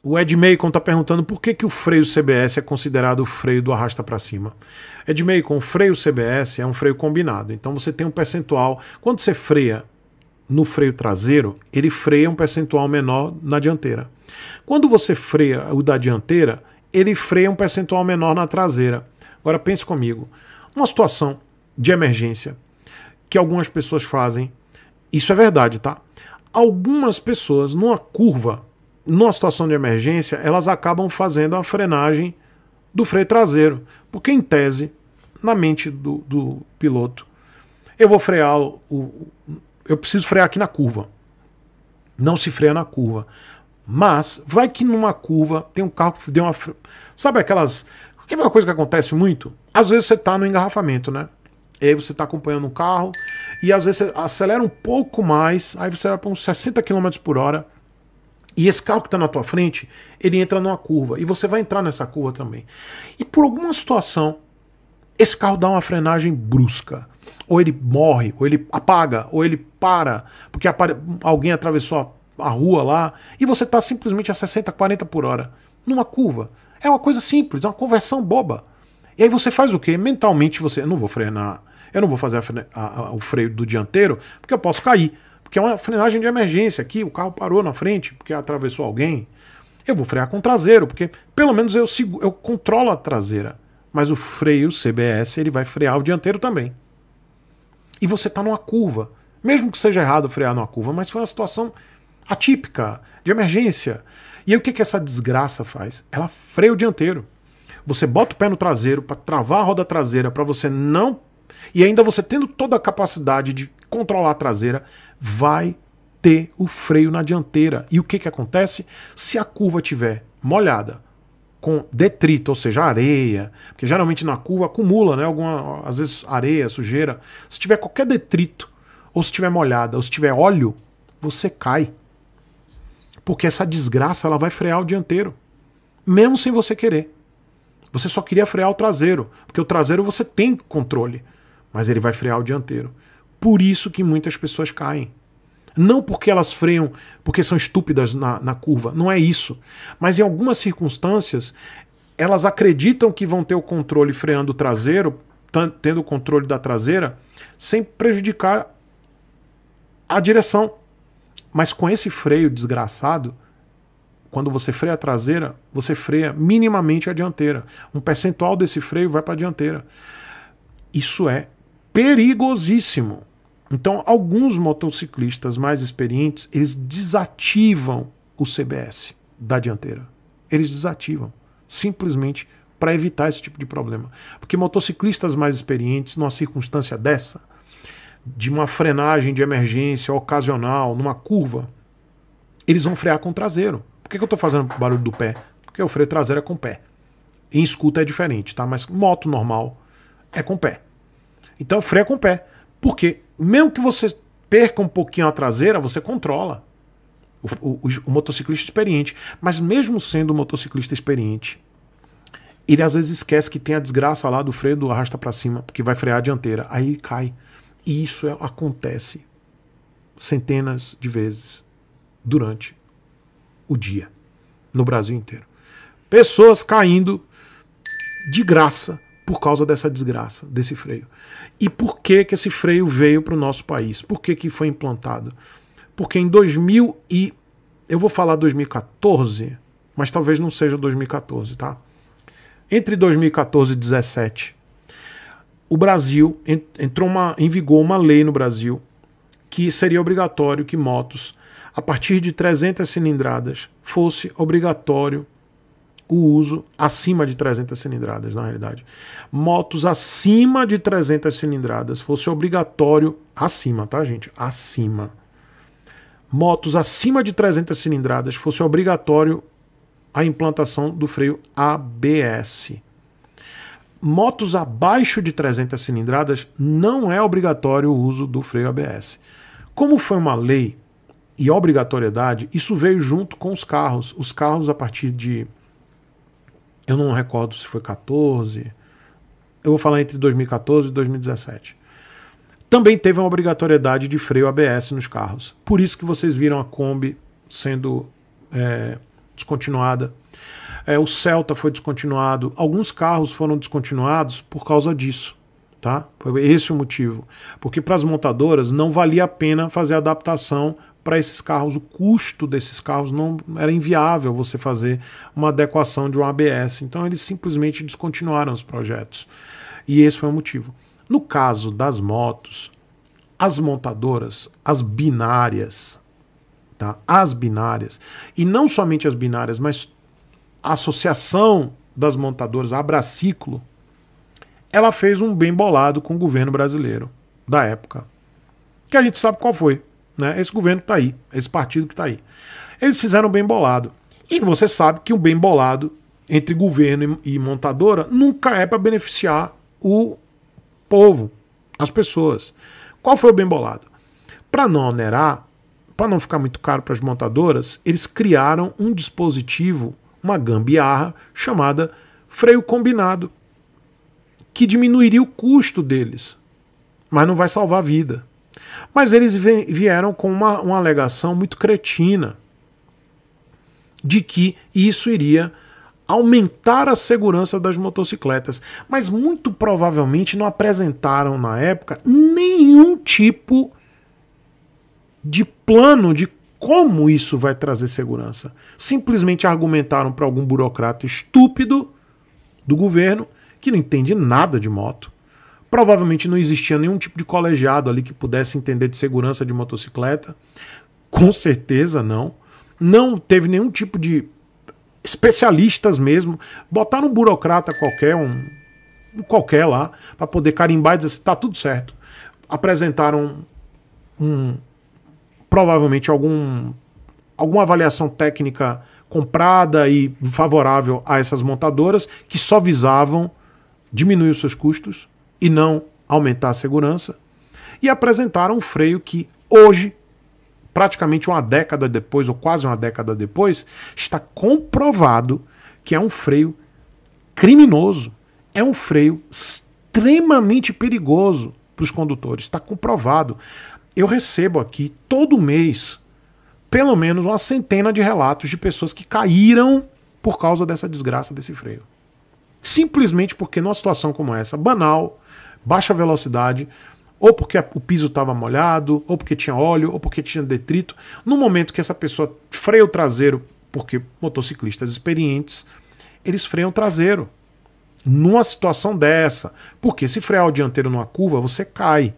O Ed Macon está perguntando por que, que o freio CBS é considerado o freio do arrasta para cima. Ed Macon, o freio CBS é um freio combinado. Então você tem um percentual. Quando você freia no freio traseiro, ele freia um percentual menor na dianteira. Quando você freia o da dianteira, ele freia um percentual menor na traseira. Agora pense comigo, uma situação de emergência que algumas pessoas fazem, isso é verdade, tá? Algumas pessoas numa curva numa situação de emergência, elas acabam fazendo a frenagem do freio traseiro. Porque, em tese, na mente do, do piloto, eu vou frear o, o, Eu preciso frear aqui na curva. Não se freia na curva. Mas vai que numa curva tem um carro que deu uma. Sabe aquelas. Que é uma coisa que acontece muito? Às vezes você está no engarrafamento, né? E aí você está acompanhando um carro e às vezes você acelera um pouco mais, aí você vai para uns 60 km por hora e esse carro que está na tua frente, ele entra numa curva. E você vai entrar nessa curva também. E por alguma situação, esse carro dá uma frenagem brusca. Ou ele morre, ou ele apaga, ou ele para, porque alguém atravessou a, rua lá, e você está simplesmente a 60, 40 por hora, numa curva. É uma coisa simples, é uma conversão boba. E aí você faz o quê? Mentalmente você, eu não vou frenar, eu não vou fazer a, a, a, o freio do dianteiro, porque eu posso cair porque é uma frenagem de emergência aqui, o carro parou na frente porque atravessou alguém, eu vou frear com o traseiro, porque pelo menos eu, sigo, eu controlo a traseira. Mas o freio CBS ele vai frear o dianteiro também. E você está numa curva. Mesmo que seja errado frear numa curva, mas foi uma situação atípica, de emergência. E aí, o que, que essa desgraça faz? Ela freia o dianteiro. Você bota o pé no traseiro para travar a roda traseira, para você não. E ainda você tendo toda a capacidade de controlar a traseira, vai ter o freio na dianteira. E o que, que acontece? Se a curva tiver molhada, com detrito, ou seja, areia, porque geralmente na curva acumula, né, alguma, às vezes areia, sujeira. Se tiver qualquer detrito, ou se tiver molhada, ou se tiver óleo, você cai. Porque essa desgraça ela vai frear o dianteiro, mesmo sem você querer. Você só queria frear o traseiro, porque o traseiro você tem controle, mas ele vai frear o dianteiro. Por isso que muitas pessoas caem. Não porque elas freiam, porque são estúpidas na, na curva, não é isso. Mas em algumas circunstâncias, elas acreditam que vão ter o controle freando o traseiro, tendo o controle da traseira, sem prejudicar a direção. Mas com esse freio desgraçado, quando você freia a traseira, você freia minimamente a dianteira. Um percentual desse freio vai para a dianteira. Isso é perigosíssimo. Então, alguns motociclistas mais experientes, eles desativam o CBS da dianteira. Eles desativam, simplesmente para evitar esse tipo de problema. Porque motociclistas mais experientes, numa circunstância dessa, de uma frenagem de emergência ocasional, numa curva, eles vão frear com o traseiro. Por que, que eu estou fazendo barulho do pé? Porque o freio traseiro é com o pé. Em escuta é diferente, tá? Mas moto normal é com o pé. Então freia com o pé. Por quê? mesmo que você perca um pouquinho a traseira, você controla. O, o, o, motociclista experiente. Mas mesmo sendo um motociclista experiente, ele às vezes esquece que tem a desgraça lá do freio do arrasta para cima, porque vai frear a dianteira. Aí cai. E isso é, acontece centenas de vezes durante o dia, no Brasil inteiro. Pessoas caindo de graça por causa dessa desgraça, desse freio. E por que, que esse freio veio para o nosso país? Por que, que foi implantado? Porque em 2000 e... Eu vou falar 2014, mas talvez não seja 2014, tá? Entre 2014 e 2017, o Brasil entrou uma, em vigor uma lei no Brasil que seria obrigatório que motos a partir de 300 cilindradas fosse obrigatório o uso acima de 300 cilindradas, na realidade. Motos acima de 300 cilindradas fosse obrigatório acima, tá, gente? Acima. Motos acima de 300 cilindradas fosse obrigatório a implantação do freio ABS. Motos abaixo de 300 cilindradas não é obrigatório o uso do freio ABS. Como foi uma lei e obrigatoriedade, isso veio junto com os carros. Os carros, a partir de eu não recordo se foi 14. Eu vou falar entre 2014 e 2017. Também teve uma obrigatoriedade de freio ABS nos carros. Por isso que vocês viram a Kombi sendo é, descontinuada. É, o Celta foi descontinuado. Alguns carros foram descontinuados por causa disso. Tá? Foi esse o motivo. Porque para as montadoras não valia a pena fazer adaptação para esses carros, o custo desses carros não era inviável você fazer uma adequação de um ABS. Então eles simplesmente descontinuaram os projetos. E esse foi o motivo. No caso das motos, as montadoras, as binárias, tá? As binárias, e não somente as binárias, mas a associação das montadoras, a Abraciclo, ela fez um bem bolado com o governo brasileiro da época. Que a gente sabe qual foi né? Esse governo que está aí, esse partido que está aí. Eles fizeram bem bolado. E você sabe que o bem bolado entre governo e montadora nunca é para beneficiar o povo, as pessoas. Qual foi o bem bolado? Para não onerar, para não ficar muito caro para as montadoras, eles criaram um dispositivo, uma gambiarra, chamada freio combinado, que diminuiria o custo deles, mas não vai salvar a vida. Mas eles vieram com uma, uma alegação muito cretina de que isso iria aumentar a segurança das motocicletas, mas muito provavelmente não apresentaram na época nenhum tipo de plano de como isso vai trazer segurança. Simplesmente argumentaram para algum burocrata estúpido do governo que não entende nada de moto Provavelmente não existia nenhum tipo de colegiado ali que pudesse entender de segurança de motocicleta. Com certeza não. Não teve nenhum tipo de especialistas mesmo. Botaram um burocrata qualquer, um, um qualquer lá, para poder carimbar e dizer assim, tá tudo certo. Apresentaram um, provavelmente algum, alguma avaliação técnica comprada e favorável a essas montadoras que só visavam diminuir os seus custos e não aumentar a segurança, e apresentaram um freio que hoje, praticamente uma década depois, ou quase uma década depois, está comprovado que é um freio criminoso, é um freio extremamente perigoso para os condutores, está comprovado. Eu recebo aqui todo mês pelo menos uma centena de relatos de pessoas que caíram por causa dessa desgraça desse freio. Simplesmente porque numa situação como essa, banal, baixa velocidade, ou porque o piso estava molhado, ou porque tinha óleo, ou porque tinha detrito, no momento que essa pessoa freia o traseiro, porque motociclistas experientes, eles freiam o traseiro. Numa situação dessa, porque se frear o dianteiro numa curva, você cai.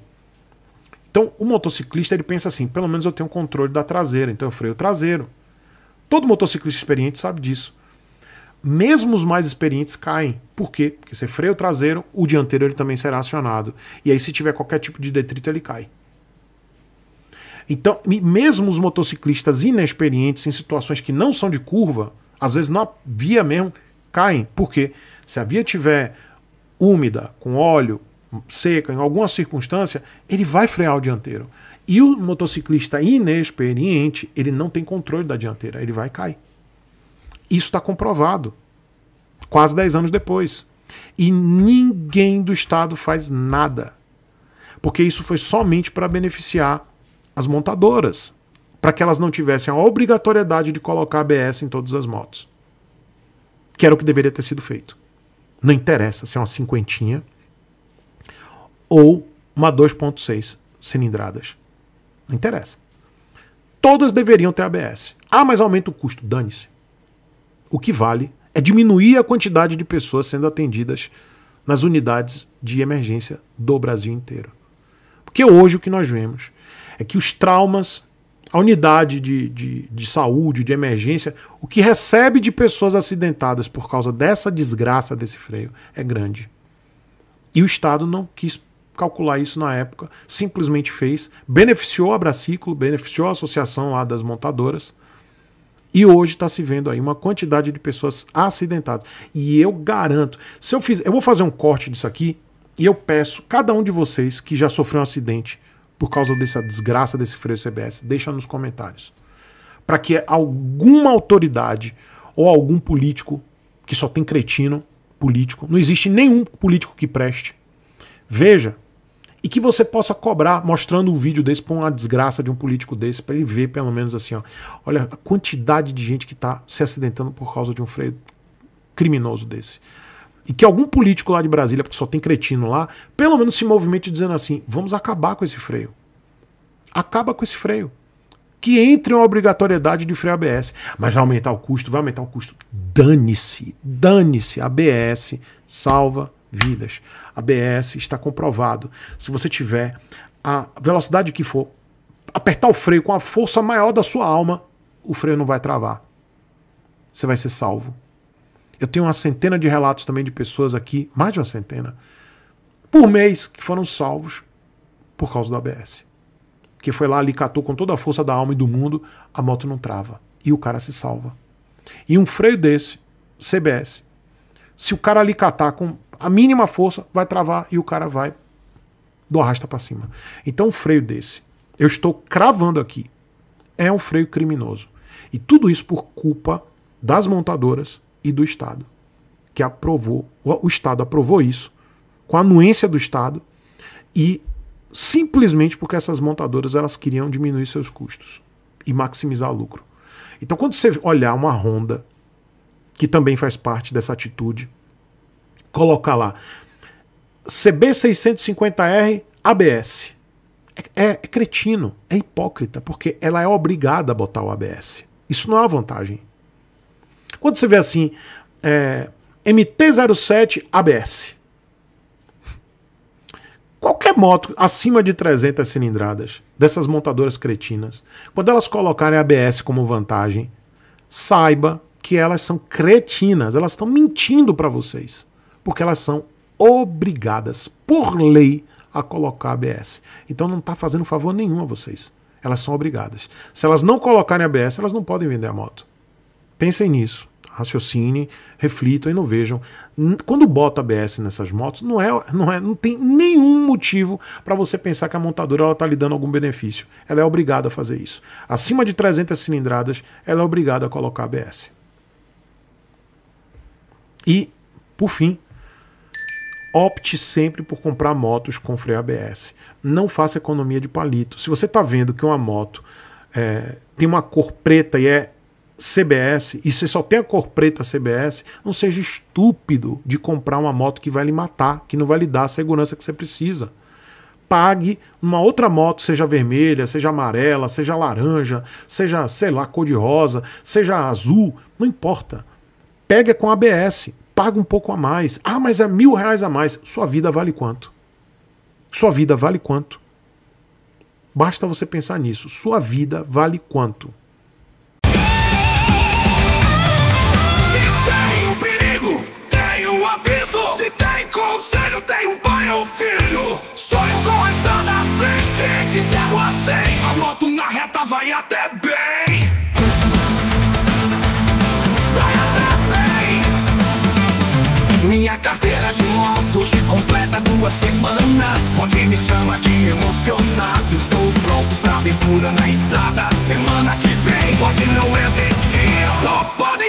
Então, o motociclista ele pensa assim: pelo menos eu tenho controle da traseira, então eu freio o traseiro. Todo motociclista experiente sabe disso mesmo os mais experientes caem. Por quê? Porque você freia o traseiro, o dianteiro ele também será acionado. E aí, se tiver qualquer tipo de detrito, ele cai. Então, mesmo os motociclistas inexperientes em situações que não são de curva, às vezes na via mesmo, caem. Por quê? Se a via tiver úmida, com óleo, seca, em alguma circunstância, ele vai frear o dianteiro. E o motociclista inexperiente, ele não tem controle da dianteira, ele vai cair. Isso está comprovado. Quase 10 anos depois. E ninguém do Estado faz nada. Porque isso foi somente para beneficiar as montadoras. Para que elas não tivessem a obrigatoriedade de colocar ABS em todas as motos. Que era o que deveria ter sido feito. Não interessa se é uma cinquentinha ou uma 2.6 cilindradas. Não interessa. Todas deveriam ter ABS. Ah, mas aumenta o custo. Dane-se o que vale é diminuir a quantidade de pessoas sendo atendidas nas unidades de emergência do Brasil inteiro. Porque hoje o que nós vemos é que os traumas, a unidade de, de, de saúde, de emergência, o que recebe de pessoas acidentadas por causa dessa desgraça, desse freio, é grande. E o Estado não quis calcular isso na época, simplesmente fez, beneficiou a Braciclo, beneficiou a associação lá das montadoras, e hoje está se vendo aí uma quantidade de pessoas acidentadas. E eu garanto, se eu fiz, eu vou fazer um corte disso aqui e eu peço cada um de vocês que já sofreu um acidente por causa dessa desgraça desse freio CBS, deixa nos comentários, para que alguma autoridade ou algum político que só tem cretino político, não existe nenhum político que preste. Veja e que você possa cobrar mostrando um vídeo desse para uma desgraça de um político desse, para ele ver pelo menos assim, ó, olha a quantidade de gente que está se acidentando por causa de um freio criminoso desse. E que algum político lá de Brasília, porque só tem cretino lá, pelo menos se movimente dizendo assim: vamos acabar com esse freio. Acaba com esse freio. Que entre uma obrigatoriedade de freio ABS. Mas vai aumentar o custo, vai aumentar o custo. Dane-se, dane-se. ABS salva vidas. ABS está comprovado. Se você tiver a velocidade que for, apertar o freio com a força maior da sua alma, o freio não vai travar. Você vai ser salvo. Eu tenho uma centena de relatos também de pessoas aqui, mais de uma centena, por mês, que foram salvos por causa do ABS. Que foi lá, alicatou com toda a força da alma e do mundo, a moto não trava. E o cara se salva. E um freio desse, CBS, se o cara alicatar com a mínima força vai travar e o cara vai do arrasta para cima. Então, um freio desse, eu estou cravando aqui, é um freio criminoso. E tudo isso por culpa das montadoras e do Estado, que aprovou, o Estado aprovou isso com a anuência do Estado e simplesmente porque essas montadoras elas queriam diminuir seus custos e maximizar lucro. Então, quando você olhar uma Honda que também faz parte dessa atitude colocar lá. CB650R ABS. É, é, é, cretino, é hipócrita, porque ela é obrigada a botar o ABS. Isso não é uma vantagem. Quando você vê assim, é, MT-07 ABS. Qualquer moto acima de 300 cilindradas, dessas montadoras cretinas, quando elas colocarem ABS como vantagem, saiba que elas são cretinas, elas estão mentindo para vocês porque elas são obrigadas, por lei, a colocar ABS. Então não está fazendo favor nenhum a vocês. Elas são obrigadas. Se elas não colocarem ABS, elas não podem vender a moto. Pensem nisso. Raciocinem, reflitam e não vejam. Quando bota ABS nessas motos, não é, não é, não tem nenhum motivo para você pensar que a montadora está lhe dando algum benefício. Ela é obrigada a fazer isso. Acima de 300 cilindradas, ela é obrigada a colocar ABS. E, por fim, opte sempre por comprar motos com freio ABS. Não faça economia de palito. Se você está vendo que uma moto é, tem uma cor preta e é CBS, e você só tem a cor preta CBS, não seja estúpido de comprar uma moto que vai lhe matar, que não vai lhe dar a segurança que você precisa. Pague uma outra moto, seja vermelha, seja amarela, seja laranja, seja, sei lá, cor de rosa, seja azul, não importa. Pega com ABS paga um pouco a mais. Ah, mas é mil reais a mais. Sua vida vale quanto? Sua vida vale quanto? Basta você pensar nisso. Sua vida vale quanto? conselho tem um pai ou filho Sonho com a estrada à frente De zero a cem A moto na reta vai até bem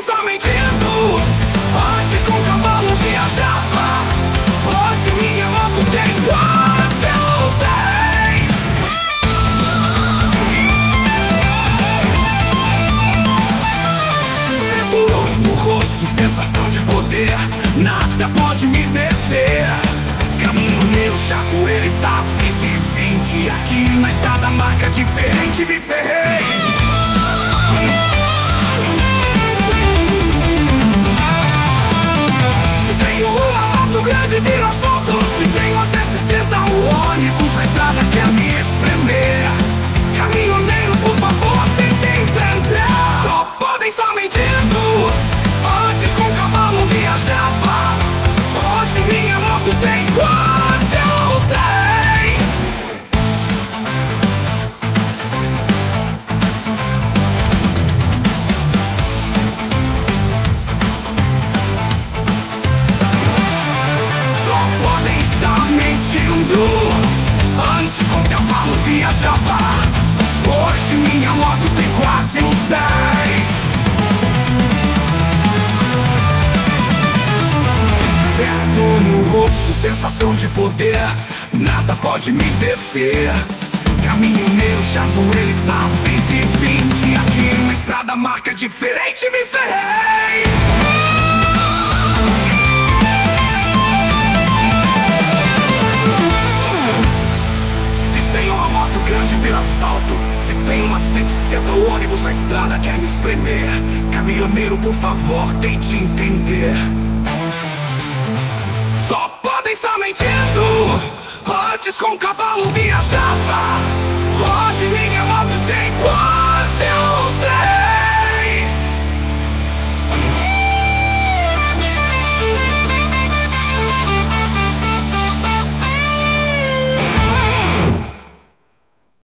só tá mentindo Antes com cavalo viajava Hoje minha moto tem quase seus dez Vento no rosto, sensação de poder Nada pode me deter Caminho meu chato, ele está a 120 Aqui na estrada marca diferente, me ferrei gosto, sensação de poder Nada pode me deter Caminho meu chato, ele está a 120 Aqui uma estrada marca é diferente, me ferrei Se tem uma moto grande, vira asfalto Se tem uma 160, o ônibus na estrada quer me espremer Caminhoneiro, por favor, tente entender Só mentindo Antes com o cavalo viajava Hoje minha moto tem pose